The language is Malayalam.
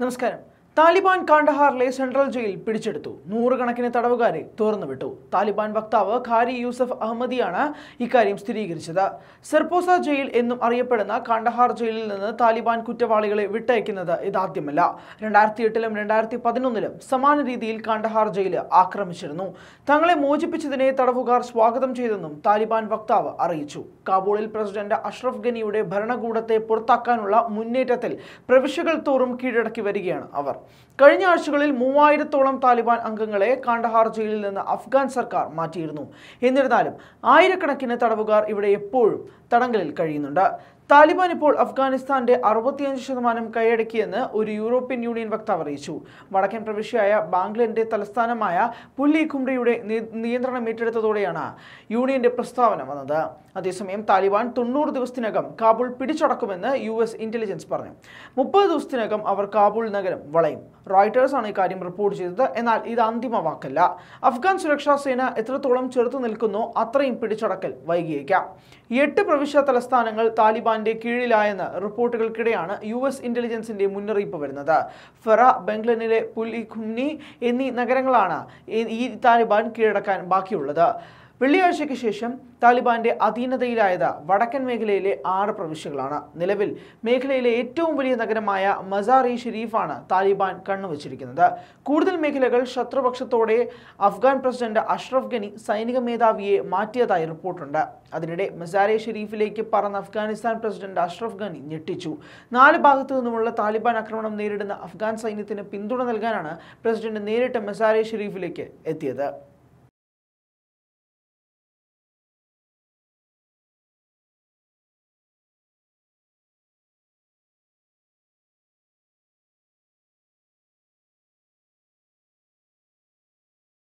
നമസ്കാരം താലിബാൻ കാണ്ഡഹാറിലെ സെൻട്രൽ ജയിൽ പിടിച്ചെടുത്തു നൂറുകണക്കിന് തടവുകാരെ തുറന്നുവിട്ടു താലിബാൻ വക്താവ് ഖാരി യൂസഫ് അഹമ്മദിയാണ് ഇക്കാര്യം സ്ഥിരീകരിച്ചത് സെർപോസ ജയിൽ എന്നും അറിയപ്പെടുന്ന കാണ്ഡഹാർ ജയിലിൽ നിന്ന് താലിബാൻ കുറ്റവാളികളെ വിട്ടയക്കുന്നത് ഇതാദ്യമല്ല രണ്ടായിരത്തി എട്ടിലും രണ്ടായിരത്തി പതിനൊന്നിലും സമാന രീതിയിൽ കാണ്ഡഹാർ ജയിൽ ആക്രമിച്ചിരുന്നു തങ്ങളെ മോചിപ്പിച്ചതിനെ തടവുകാർ സ്വാഗതം ചെയ്തെന്നും താലിബാൻ വക്താവ് അറിയിച്ചു കാബൂളിൽ പ്രസിഡന്റ് അഷ്റഫ് ഗനിയുടെ ഭരണകൂടത്തെ പുറത്താക്കാനുള്ള മുന്നേറ്റത്തിൽ പ്രവിശ്യകൾ തോറും കീഴടക്കി വരികയാണ് അവർ കഴിഞ്ഞ ആഴ്ചകളിൽ മൂവായിരത്തോളം താലിബാൻ അംഗങ്ങളെ കാണ്ടഹാർ ജയിലിൽ നിന്ന് അഫ്ഗാൻ സർക്കാർ മാറ്റിയിരുന്നു എന്നിരുന്നാലും ആയിരക്കണക്കിന് തടവുകാർ ഇവിടെ എപ്പോഴും തടങ്കലിൽ കഴിയുന്നുണ്ട് താലിബാൻ ഇപ്പോൾ അഫ്ഗാനിസ്ഥാന്റെ അറുപത്തിയഞ്ച് ശതമാനം കൈയടക്കിയെന്ന് ഒരു യൂറോപ്യൻ യൂണിയൻ വക്താവ് അറിയിച്ചു വടക്കൻ പ്രവിശ്യയായ ബാംഗ്ലന്റെ തലസ്ഥാനമായ പുല്ലി ഖുംറിയുടെ നിയന്ത്രണം ഏറ്റെടുത്തതോടെയാണ് യൂണിയന്റെ പ്രസ്താവന വന്നത് അതേസമയം താലിബാൻ തൊണ്ണൂറ് ദിവസത്തിനകം കാബൂൾ പിടിച്ചടക്കുമെന്ന് യു എസ് ഇന്റലിജൻസ് പറഞ്ഞു മുപ്പത് ദിവസത്തിനകം അവർ കാബൂൾ നഗരം വളയും റോയിട്ടേഴ്സ് ആണ് ഇക്കാര്യം റിപ്പോർട്ട് ചെയ്തത് എന്നാൽ ഇത് അന്തിമ വാക്കല്ല അഫ്ഗാൻ സുരക്ഷാ സേന എത്രത്തോളം ചെറുത്തു നിൽക്കുന്നോ അത്രയും പിടിച്ചടക്കൽ വൈകിയേക്കാം എട്ട് പ്രവിശ്യ തലസ്ഥാനങ്ങൾ താലിബാൻ ഇറാന്റെ കീഴിലായെന്ന് റിപ്പോർട്ടുകൾക്കിടെയാണ് യു എസ് ഇന്റലിജൻസിന്റെ മുന്നറിയിപ്പ് വരുന്നത് ഫെറ ബംഗ്ലനിലെ പുലിഖുംനി എന്നീ നഗരങ്ങളാണ് ഈ താലിബാൻ കീഴടക്കാൻ ബാക്കിയുള്ളത് വെള്ളിയാഴ്ചയ്ക്ക് ശേഷം താലിബാന്റെ അധീനതയിലായത് വടക്കൻ മേഖലയിലെ ആറ് പ്രവിശ്യകളാണ് നിലവിൽ മേഖലയിലെ ഏറ്റവും വലിയ നഗരമായ മസാർ ഇ ഷെരീഫാണ് താലിബാൻ കണ്ണുവച്ചിരിക്കുന്നത് കൂടുതൽ മേഖലകൾ ശത്രുപക്ഷത്തോടെ അഫ്ഗാൻ പ്രസിഡന്റ് അഷ്റഫ് ഗനി സൈനിക മേധാവിയെ മാറ്റിയതായി റിപ്പോർട്ടുണ്ട് അതിനിടെ ഇ ഷെരീഫിലേക്ക് പറന്ന അഫ്ഗാനിസ്ഥാൻ പ്രസിഡന്റ് അഷ്റഫ് ഗനി ഞെട്ടിച്ചു നാല് ഭാഗത്തു നിന്നുമുള്ള താലിബാൻ ആക്രമണം നേരിടുന്ന അഫ്ഗാൻ സൈന്യത്തിന് പിന്തുണ നൽകാനാണ് പ്രസിഡന്റ് നേരിട്ട് ഇ ഷെരീഫിലേക്ക് എത്തിയത്